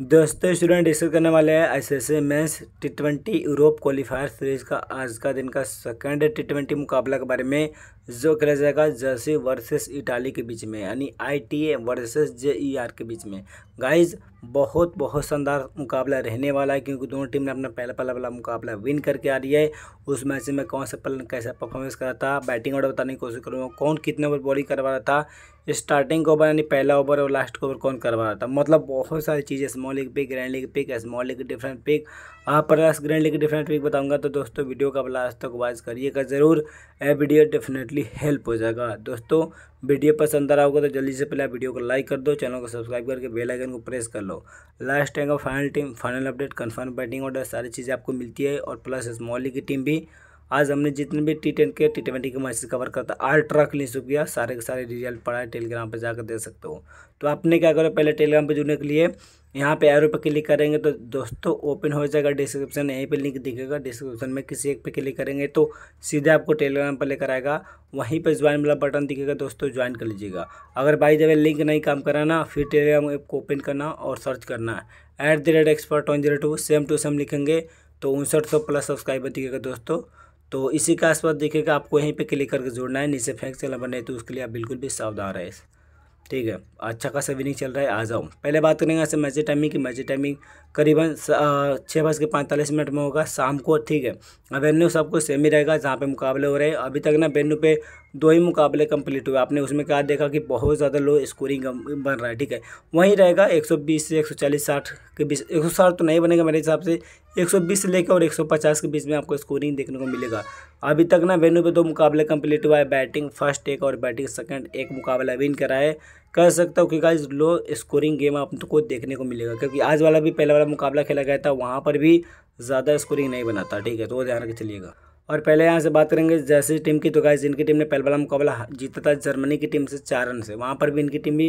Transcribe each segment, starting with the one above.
दोस्तों student discuss करने वाले हैं ICC men's T twenty Europe qualifier series का आज का दिन का सेकंड टी ट्वेंटी मुकाबला के बारे में जो खेला जाएगा जर्सी वर्सेस इटाली के बीच में यानी I T A versus J E R के बीच में गाइज बहुत बहुत शानदार मुकाबला रहने वाला है क्योंकि दोनों टीम ने अपना पहला पहला वाला मुकाबला विन करके आ रही है उस मैच में कौन सा पल कैसा परफॉर्मेंस करा था बैटिंग ऑर्डर बताने की कोशिश करूँगा कौन कितने ओवर बॉलिंग करवा रहा था स्टार्टिंग का ओवर यानी पहला ओवर और लास्ट का ओवर कौन करवा रहा था मतलब बहुत सारी चीज़ें small league pick grand league pick small league different pick आप पर ग्रैंड लीग डिफरेंट पिक बताऊँगा तो दोस्तों वीडियो का लास्ट तक वाइज करिएगा जरूर ए वीडियो डेफिनेटली डेफिनेटली हेल्प हो जाएगा दोस्तों वीडियो पसंद आ रहा होगा तो जल्दी से पहले वीडियो को लाइक कर दो चैनल को सब्सक्राइब करके बेल आइकन को प्रेस कर लो लास्ट टाइम का final team final update confirm batting order सारी चीज़ें आपको मिलती है और प्लस स्मॉली की टीम भी आज हमने जितने भी टी टेन के टी ट्वेंटी के मैचेस कवर करता आर ट्रक लिस्ट किया सारे के सारे रिजल्ट पड़ा है टेलीग्राम पर जाकर देख सकते हो तो आपने क्या करो पहले टेलीग्राम पर जुड़ने के लिए यहाँ पे एरो पे क्लिक करेंगे तो दोस्तों ओपन हो जाएगा डिस्क्रिप्शन यहीं पे लिंक दिखेगा डिस्क्रिप्शन में किसी एक पे क्लिक करेंगे तो सीधे आपको टेलीग्राम पर लेकर आएगा वहीं पे ज्वाइन वाला बटन दिखेगा दोस्तों ज्वाइन कर लीजिएगा अगर बाई जब लिंक नहीं काम कराना फिर टेलीग्राम ऐप को ओपन करना और सर्च करना at the rate expert one zero two same to same लिखेंगे तो उनसठ सौ प्लस सब्सक्राइबर दिखेगा दोस्तों तो इसी के आसपास देखिएगा आपको यहीं पे क्लिक करके जोड़ना है नीचे फेंक चलना बना है तो उसके लिए आप बिल्कुल भी सावधान रहे ठीक है अच्छा खासा विनिंग चल रहा है आ जाओ पहले बात करेंगे ऐसे मैच टाइमिंग की मैच टाइमिंग करीबन छः बज के पैंतालीस मिनट में होगा शाम को ठीक है वेन्यू सबको सेम ही रहेगा जहाँ पे मुकाबले हो रहे हैं अभी तक ना वेन्यू पे दो ही मुकाबले कंप्लीट हुए आपने उसमें क्या देखा कि बहुत ज़्यादा लो स्कोरिंग बन रहा है ठीक है वहीं रहेगा 120 से 140 60 के बीच एक तो नहीं बनेगा मेरे हिसाब से 120 से लेकर और 150 के बीच में आपको स्कोरिंग देखने को मिलेगा अभी तक ना वेन्यू पे दो मुकाबले कंप्लीट हुआ है बैटिंग फर्स्ट एक और बैटिंग सेकंड एक मुकाबला विन करा है कह सकता हूँ क्योंकि लो स्कोरिंग गेम आपको देखने को मिलेगा क्योंकि आज वाला भी पहला वाला मुकाबला खेला गया था वहाँ पर भी ज़्यादा स्कोरिंग नहीं बनाता ठीक है तो वो ध्यान रख चलिएगा और पहले यहाँ से बात करेंगे जैसी टीम की तो गाइज इनकी टीम ने पहले वाला मुकाबला जीता था जर्मनी की टीम से चार रन से वहाँ पर भी इनकी टीम भी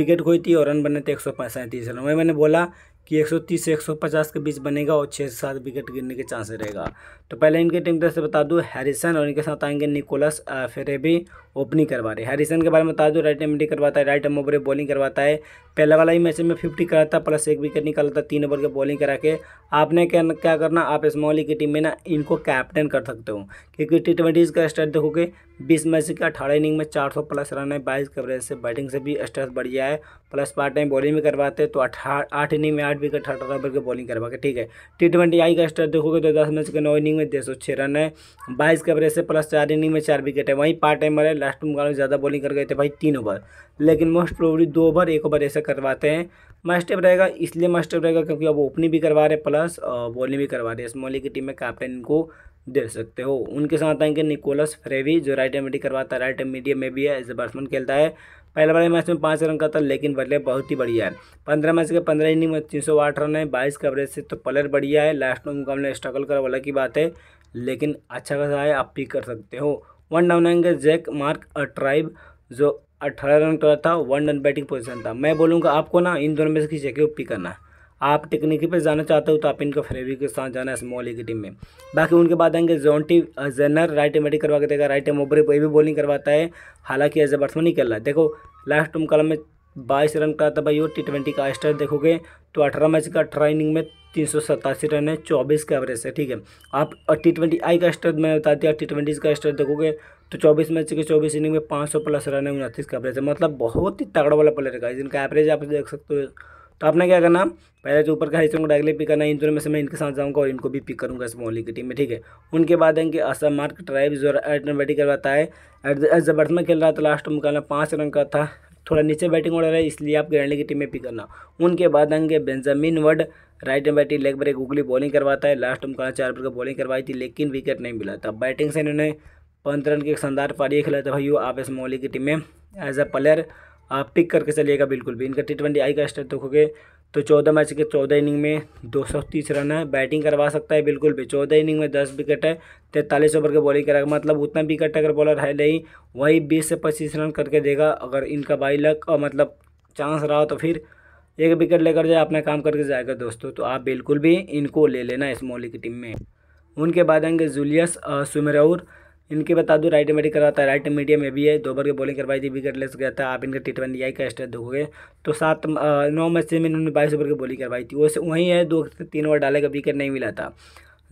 विकेट खोई थी और रन बने थे एक सौ पैंतीस रन वही मैंने बोला कि 130 से 150 के बीच बनेगा और छः से सात विकेट गिरने के चांसेस रहेगा तो पहले इनके टीम तरफ से बता दूँ हैरिसन और इनके साथ आएंगे निकोलस फेरेबी ओपनिंग करवा रहे हैरिसन के बारे में बता दूँ राइट एम करवाता है राइट एम ओवर बॉलिंग करवाता है पहले वाला ही मैच में फिफ्टी कराता प्लस एक विकेट निकालता तीन ओवर के बॉलिंग करा के आपने क्या क्या करना आप स्मॉली की टीम में ना इनको कैप्टन कर सकते हो क्योंकि टी ट्वेंटीज़ का स्टार्ट देखोगे बीस मैच के अठारह इनिंग में चार सौ प्लस रन है बाईस कवरेज से बैटिंग से भी स्टार्ट बढ़िया है प्लस पार्ट टाइम बॉलिंग भी करवाते हैं तो आठ इनिंग में आठ विकेट हट रहा बल्कि बॉलिंग करवा के ठीक है टी ट्वेंटी आई का स्टार देखोगे तो दस मैच के नौ इनिंग में दो सौ रन है बाईस के से प्लस चार इनिंग में चार विकेट है वहीं पार्ट टाइमर है लास्ट मुकाबले में ज़्यादा बॉलिंग कर गए थे भाई तीन ओवर लेकिन मोस्ट प्रोबली दो ओवर एक ओवर ऐसा करवाते हैं मस्टअप रहेगा इसलिए मस्टअप रहेगा क्योंकि अब ओपनिंग भी करवा रहे प्लस बॉलिंग भी करवा रहे हैं इस मोली की टीम में कैप्टन इनको दे सकते हो उनके साथ आएंगे निकोलस फ्रेवी जो राइट एम करवाता है राइट एम मीडियम में भी है एज ए बैट्समैन खेलता है पहले वाले मैच में पाँच रन का था लेकिन बल्ले बहुत ही बढ़िया है पंद्रह मैच के पंद्रह इनिंग में तीन सौ आठ रन है बाईस कवरेज से तो पलर बढ़िया है लास्ट में मुकाबले स्ट्रगल करा अलग की बात है लेकिन अच्छा खासा है आप पिक कर सकते हो वन डाउन आएंगे जैक मार्क और ट्राइब जो अट्ठारह रन का था वन डन बैटिंग पोजिशन था मैं बोलूँगा आपको ना इन दोनों में से किसी जगह पिक करना है आप टेक्निकी पर जाना चाहते हो तो आप इनको फ्रेवी के साथ जाना है स्मॉल की टीम में बाकी उनके बाद आएंगे जोनटी जनर राइट मेडिक करवा के देगा राइट एम ये भी बॉलिंग करवाता है हालांकि एज ए बैट्समैन ही खेल रहा है देखो लास्ट टूम कलम में बाईस रन का था भाई और टी ट्वेंटी का स्टार देखोगे तो अठारह मैच का अठारह इनिंग में तीन सौ सतासी रन है चौबीस के एवरेज है ठीक है आप टी ट्वेंटी आई का स्टार मैं बता दिया टी ट्वेंटी का स्टार देखोगे तो चौबीस मैच के चौबीस इनिंग में पाँच सौ प्लस रन है उनतीस का एवरेज है मतलब बहुत ही तगड़ा वाला प्लेयर का जिनका एवरेज आप देख सकते हो तो आपने क्या करना पहले जो तो ऊपर का हिस्सों को डायरेक्टली पिक करना है इन दोनों में से मैं इनके साथ जाऊँगा और इनको भी पिक करूँगा इस मोहली की टीम में ठीक है उनके बाद है कि असम मार्क ट्राइब जो एट बैटिंग करवाता है जबरदस्त में खेल रहा था लास्ट मुकाबला पाँच रन का था थोड़ा नीचे बैटिंग ऑर्डर है इसलिए आप ग्रैंडली की टीम में पिक करना उनके बाद आएंगे Benjamin Ward right hand batting leg break googly bowling करवाता है लास्ट में चार ओवर का बॉलिंग करवाई थी लेकिन विकेट नहीं मिला था बैटिंग से इन्होंने पंद्रह रन की एक शानदार पारी खेला था भाई आप इस मोहली की टीम में एज अ प्लेयर आप पिक करके चलिएगा बिल्कुल भी इनका टी ट्वेंटी आई का स्टेट देखोगे तो चौदह मैच के चौदह इनिंग में दो सौ तीस रन है बैटिंग करवा सकता है बिल्कुल भी चौदह इनिंग में दस विकेट है तैंतालीस ओवर की बॉलिंग करेगा मतलब उतना विकेट अगर बॉलर है नहीं वही बीस से पच्चीस रन करके देगा अगर इनका बाई लक और मतलब चांस रहा तो फिर एक विकेट लेकर जाए अपना काम करके जाएगा दोस्तों तो आप बिल्कुल भी इनको ले लेना इस मोली की टीम में उनके बाद आएंगे जूलियस सुमरऊर इनके बता दूँ राइट मीडिया करवाता है राइट मीडिया में भी है दो बार के बॉलिंग करवाई थी विकेटलेस गया था आप इनका टी ट्वेंटी आई का स्टेट दोगे तो सात नौ मैच में इन्होंने बाईस ओवर की बॉलिंग करवाई थी वैसे वहीं है दो तीन ओवर डाले का विकेट नहीं मिला था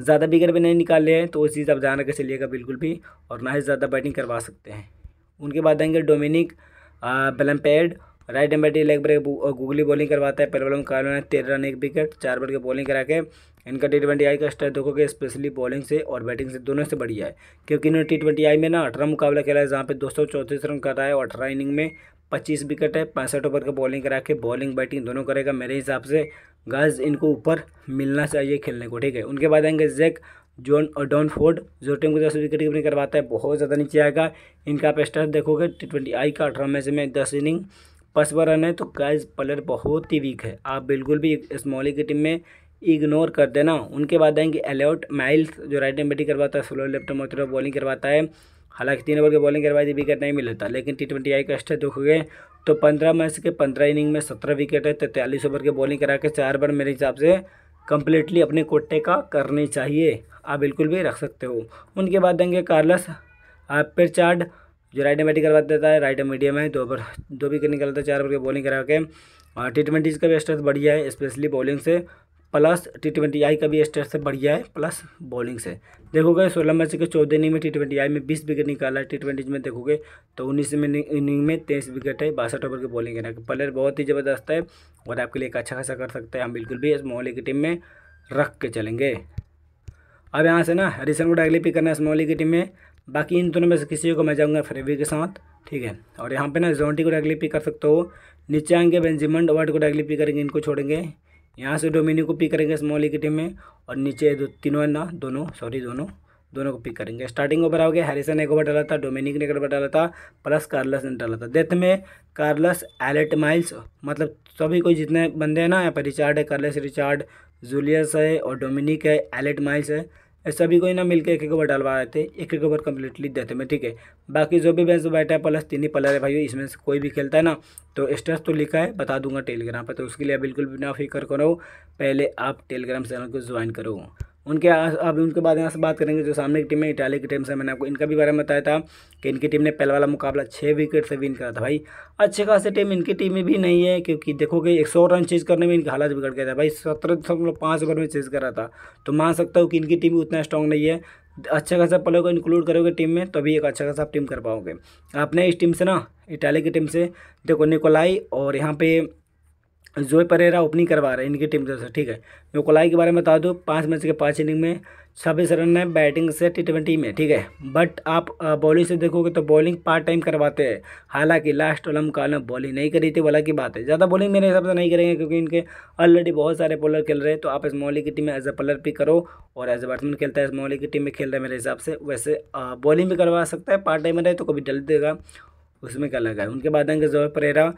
ज़्यादा विकेट भी नहीं निकाले हैं तो उस चीज़ आप ध्यान रख चलिएगा बिल्कुल भी और ना ही ज़्यादा बैटिंग करवा सकते हैं उनके बाद आएंगे डोमिनिक बलम्पेड right hand batting leg break googly bowling करवाता है पहले बॉलिंग में तेरह रन एक विकेट चार बॉल की बॉलिंग करा के इनका टी ट्वेंटी आई का स्टार देखोगे स्पेशली बॉलिंग से और बैटिंग से दोनों से बढ़िया है क्योंकि इन्होंने टी ट्वेंटी आई में ना अठारह मुकाबला खेला है जहाँ पे दो सौ चौंतीस रन कर रहा है और अठारह इनिंग में पच्चीस विकेट है पैंसठ ओवर का बॉलिंग करा के बॉलिंग बैटिंग दोनों करेगा मेरे हिसाब से गर्ल्स इनको ऊपर मिलना चाहिए खेलने को ठीक है उनके बाद आएंगे जैक जॉन और डॉन फोर्ड जो टीम को दस विकेट कीपिंग करवाता है बहुत ज़्यादा नीचे आएगा इनका आप स्टार देखोगे टी ट्वेंटी आई का अठारह मैच में दस इनिंग पचपन रन है तो गाइज प्लेयर बहुत ही वीक है आप बिल्कुल भी स्मॉली की टीम में इग्नोर कर देना उनके बाद आएंगे एलर्ट माइल्स जो राइट एंड बैटिंग करवाता है स्लो लेफ्ट मोटर बॉलिंग करवाता है हालांकि तीन ओवर की बॉलिंग करवाई थी विकेट नहीं मिलता लेकिन टी ट्वेंटी आई का दुख गए तो पंद्रह मैच के पंद्रह इनिंग में सत्रह विकेट है तैंतालीस ओवर की बॉलिंग करा के चार बार मेरे हिसाब से कंप्लीटली अपने कोटे का करनी चाहिए आप बिल्कुल भी रख सकते हो उनके बाद देंगे कार्लस पे चार्ड जो राइट बैटिंग करवा देता है राइट मीडियम है दो ओवर दो विकेट निकलता है चार ओवर की बॉलिंग करा के और टी ट्वेंटीज़ का भी स्ट्रेस बढ़िया है स्पेशली बॉलिंग से प्लस टी ट्वेंटी आई का भी स्टेट से बढ़िया है प्लस बॉलिंग से देखोगे सोलह मैच के चौदह इनिंग में टी ट्वेंटी आई में बीस विकेट निकाला है टी ट्वेंटी में देखोगे तो उन्नीस में इनिंग में तेईस विकेट है बासठ ओवर की बॉलिंग है प्लेयर बहुत ही ज़बरदस्त है और आपके लिए एक अच्छा खासा कर सकते हैं हम बिल्कुल भी इस मोहल्ले की टीम में रख के चलेंगे अब यहाँ से ना हरिशन को डायगली पिक करना है इस मोहल्ले की टीम में बाकी इन दोनों में से किसी को मैं जाऊँगा फ्रेवी के साथ ठीक है और यहाँ पर ना जोंटी को डायगली पिक कर सकते हो नीचे आएंगे बेंजिमंड वर्ड को डायगली पिक करेंगे इनको छोड़ेंगे यहाँ से डोमिनी को पिक करेंगे स्मॉल इक्विटी में और नीचे दो तीनों ना दोनों सॉरी दोनों दोनों को पिक करेंगे स्टार्टिंग ओवर आओगे हैरिसन एक ओवर डाला था डोमिनिक ने एक ओवर डाला था प्लस कार्लस ने डाला था डेथ में कार्लस एलेट माइल्स मतलब सभी कोई जितने बंदे हैं ना यहाँ पर रिचार्ड है कार्लस रिचार्ड जूलियस है और डोमिनिक है एलेट माइल्स है सभी को ही ना मिलकर एक एक ओवर डालवा रहे थे एक एक ओवर कम्प्लीटली देते में ठीक है बाकी जो भी बैंस बैठा है प्लस तीन ही प्लेयर है भाई इसमें से कोई भी खेलता है ना तो स्टेटस तो लिखा है बता दूंगा टेलीग्राम पर तो उसके लिए बिल्कुल बिना फिक्र करो पहले आप टेलीग्राम चैनल को ज्वाइन करो उनके अब उनके बाद यहाँ से बात करेंगे जो सामने की टीम है इटाली की टीम से मैंने आपको इनका भी बारे में बताया था कि इनकी टीम ने पहला वाला मुकाबला छः विकेट से विन करा था भाई अच्छे खासे टीम इनकी टीम में भी नहीं है क्योंकि देखोगे एक सौ रन चेज करने में इनका हालत बिगड़ गया था भाई सत्रह दशमलव पाँच ओवर में चेज करा था तो मान सकता हूँ कि इनकी टीम उतना स्ट्रॉन्ग नहीं है अच्छा खासा प्लेयर को इंक्लूड करोगे टीम में तभी एक अच्छा खासा टीम कर पाओगे आपने इस टीम से ना इटाली की टीम से देखो निकोलाई और यहाँ पे जोए परेरा ओपनिंग करवा रहे हैं इनकी टीम की तरफ से ठीक है जो कोलाई के बारे में बता दो पाँच मैच के पाँच इनिंग में छब्बीस रन है बैटिंग से टी ट्वेंटी में ठीक है बट आप बॉलिंग से देखोगे तो बॉलिंग पार्ट टाइम करवाते हैं हालांकि लास्ट ओलम काल में बॉलिंग नहीं करी थी वाला की बात है ज़्यादा बॉलिंग मेरे हिसाब से नहीं करेंगे क्योंकि इनके ऑलरेडी बहुत सारे बॉलर खेल रहे हैं तो आप इस मोहल्ले की टीम में एज ए पलर भी करो और एज ए बैट्समैन खेलता है इस मोहली की टीम में खेल रहे मेरे हिसाब से वैसे बॉलिंग भी करवा सकता है पार्ट टाइम में रहे तो कभी डल देगा उसमें क्या लगा है उनके बाद आएंगे जोहर परेरा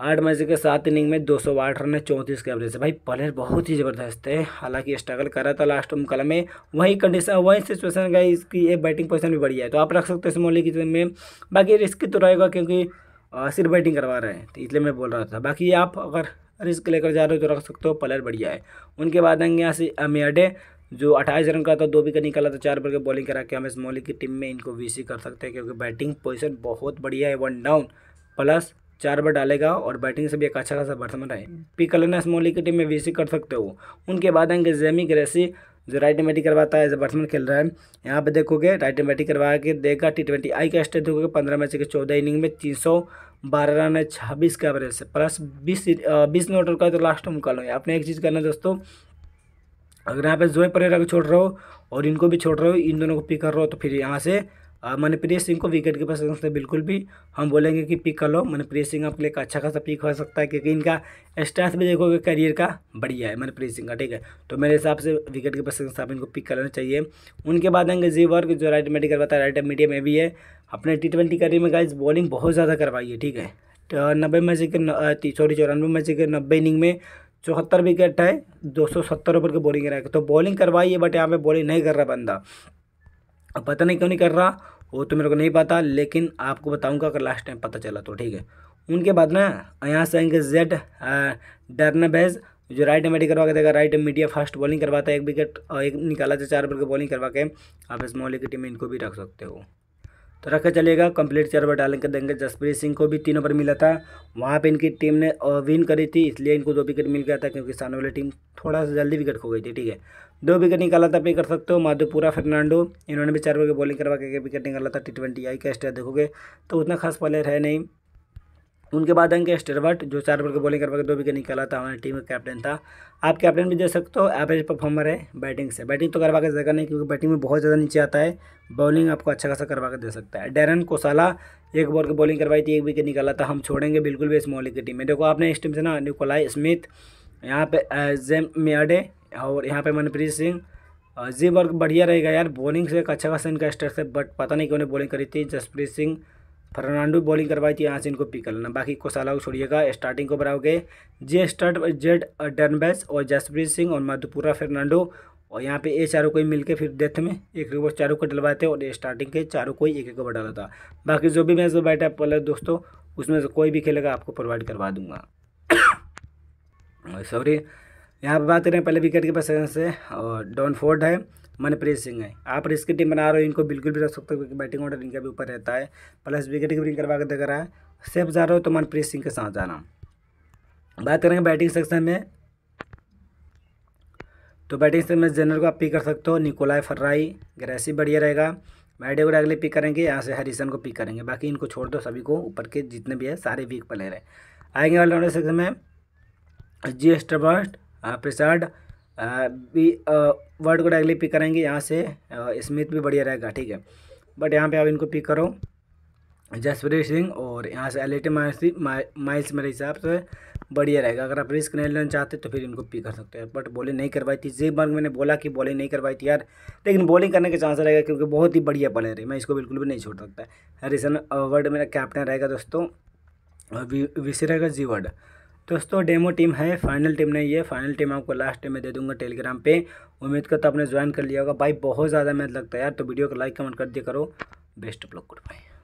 आठ मैच के सात इनिंग में दो सौ आठ रन है चौंतीस के एवरेज है भाई प्लेयर बहुत ही ज़बरदस्त है हालांकि स्ट्रगल कर रहा था लास्ट कल में वही कंडीशन वही सिचुएशन का इसकी ये बैटिंग पोजिशन भी बढ़िया है तो आप रख सकते हैं इस मोली की टीम में बाकी रिस्क तो रहेगा क्योंकि सिर्फ बैटिंग करवा रहे हैं तो इसलिए मैं बोल रहा था बाकी आप अगर रिस्क लेकर जा रहे हो तो रख सकते हो प्लेयर बढ़िया है उनके बाद आएंगे यहाँ से अमियाडे जो अट्ठाईस रन का था दो विकेट निकाला था चार बल के बॉलिंग करा के हम इस मोली की टीम में इनको वी कर सकते हैं क्योंकि बैटिंग पोजिशन बहुत बढ़िया है वन डाउन प्लस चार बार डालेगा और बैटिंग से भी एक अच्छा खासा बैट्समैन रहे पी कलना स्मॉली की टीम में वी कर सकते हो उनके बाद आएंगे जेमी ग्रेसी जो राइट बैटिंग करवाता है एज बैट्समैन खेल रहा है यहाँ पे देखोगे राइट बैटिंग करवा के देगा टी ट्वेंटी आई का स्टेट देखोगे पंद्रह मैच के चौदह इनिंग में तीन सौ बारह रन है छब्बीस का एवरेज से प्लस बीस बीस नोट का तो लास्ट में निकालो आपने एक चीज़ करना दोस्तों अगर यहाँ पे जोए परेरा को छोड़ रहे हो और इनको भी छोड़ रहे हो इन दोनों को पिक कर रहे हो तो फिर यहाँ से मनप्रीत सिंह को विकेट कीपर सेक्शन से बिल्कुल भी हम बोलेंगे कि पिक कर लो मनप्रिय सिंह आपके लिए अच्छा खासा पिक हो सकता है क्योंकि इनका स्टार्स भी देखोगे करियर का बढ़िया है मनप्रीत सिंह का ठीक है तो मेरे हिसाब से विकेट कीपर सेक्शन से आप इनको पिक कर लेना चाहिए उनके बाद आएंगे जी वर्ग जो राइट मेडिकल बताया राइट मीडियम में भी है अपने टी ट्वेंटी करियर में गाइज बॉलिंग बहुत ज़्यादा करवाई है ठीक है तो नब्बे में से के सॉरी चौरानवे में से के नब्बे इनिंग में चौहत्तर विकेट है दो सौ सत्तर ओवर की बॉलिंग कराएगा तो बॉलिंग करवाई है बट यहाँ पर बॉलिंग नहीं कर रहा बंदा पता नहीं क्यों नहीं कर रहा वो तो मेरे को नहीं पता लेकिन आपको बताऊंगा अगर लास्ट टाइम पता चला तो ठीक है उनके बाद ना यहाँ से आएंगे जेड डरनाबेज जो राइट मेडी करवा के देगा राइट मीडिया फास्ट बॉलिंग करवाता है एक विकेट और एक निकाला था चार ओवर की बॉलिंग करवा के आप इस मोहल्ले की टीम में इनको भी रख सकते हो तो रखा चलेगा कंप्लीट चार ओवर डालने के देंगे जसप्रीत सिंह को भी तीन ओवर मिला था वहाँ पे इनकी टीम ने विन करी थी इसलिए इनको दो विकेट मिल गया था क्योंकि सामने वाली टीम थोड़ा सा जल्दी विकेट खो गई थी ठीक है दो विकेट निकाला था पे कर सकते हो माधोपुरा फर्नांडो इन्होंने भी चार ओवर की बॉलिंग करवा के विकेट निकाला था टी ट्वेंटी आई का देखोगे तो उतना खास प्लेयर है नहीं उनके बाद आएंगे स्टेरवर्ट जो चार ओवर के बॉलिंग करवा के दो विकेट निकाला था हमारी टीम का कैप्टन था आप कैप्टन भी दे सकते हो एवरेज परफॉर्मर है बैटिंग से बैटिंग तो करवा के जगह नहीं क्योंकि बैटिंग में बहुत ज़्यादा नीचे आता है बॉलिंग आपको अच्छा खासा करवा के दे सकता है डेरन कोसाला एक बॉल की बॉलिंग करवाई थी एक विकेट निकाला था हम छोड़ेंगे बिल्कुल भी इस मौलिक की टीम में देखो आपने इस टीम से ना निकोलाई स्मिथ यहाँ पे जेम मियाडे और यहाँ पे मनप्रीत सिंह जी वर्ग बढ़िया रहेगा यार बॉलिंग से एक अच्छा खासा इनका स्टेट है बट पता नहीं क्यों ने बॉलिंग करी थी जसप्रीत सिंह फर्नांडो बॉलिंग करवाई थी यहाँ से इनको पिक कर लेना बाकी कोसाला को छोड़िएगा स्टार्टिंग को बनाओगे जे स्टार्ट जेड डनबैस और जसप्रीत सिंह और मधुपुरा फर्नांडो और यहाँ पे ए चारों को ही मिलकर फिर डेथ में एक एक चारों को डलवाते और स्टार्टिंग के चारों को ही एक एक को डाला था बाकी जो भी मैच में बैठा पहले दोस्तों उसमें से कोई भी खेलेगा आपको प्रोवाइड करवा दूंगा सॉरी यहाँ पर बात करें पहले विकेट के पास से और डॉन फोर्ड है मनप्रीत सिंह है आप रिस्क टीम बना रहे हो इनको बिल्कुल भी रख सकते हो क्योंकि बैटिंग ऑर्डर इनका भी ऊपर रहता है प्लस विकेट कीपिंग करवा के देख रहा है सेफ जा रहे हो तो मनप्रीत सिंह के साथ जाना बात करेंगे बैटिंग सेक्शन में तो बैटिंग सेक्शन में जनरल को आप पिक कर सकते हो निकोलाय फर्राई ग्रेसी बढ़िया रहेगा मैडे को अगले पिक करेंगे यहाँ से हरिसन को पिक करेंगे बाकी इनको छोड़ दो सभी को ऊपर के जितने भी है सारे वीक प्लेयर हैं आएंगे ऑलराउंडर सेक्शन में जी एस्टर्ट प्रसाद भी वर्ड को डायरेक्टली पिक करेंगे यहाँ से स्मिथ भी बढ़िया रहेगा ठीक है बट यहाँ पे आप इनको पिक करो जसप्रीत सिंह और यहाँ से एल टी माइल्स मेरे हिसाब से बढ़िया रहेगा अगर आप रिस्क नहीं लेना चाहते तो फिर इनको पिक कर सकते हैं बट बॉलिंग नहीं करवाई थी जेब मार्ग मैंने बोला कि बॉलिंग नहीं करवाई थी यार लेकिन बॉलिंग करने के चांस रहेगा क्योंकि बहुत ही बढ़िया बॉलर रही मैं इसको बिल्कुल भी नहीं छोड़ सकता हैरिसन वर्ड मेरा कैप्टन रहेगा दोस्तों वी रहेगा जी वर्ड दोस्तों डेमो टीम है फाइनल टीम नहीं है फाइनल टीम आपको लास्ट टाइम में दे दूंगा टेलीग्राम पे उम्मीद करता आपने ज्वाइन कर लिया होगा भाई बहुत ज़्यादा मेहनत लगता है यार तो वीडियो को लाइक कमेंट कर दिया करो best of luck good by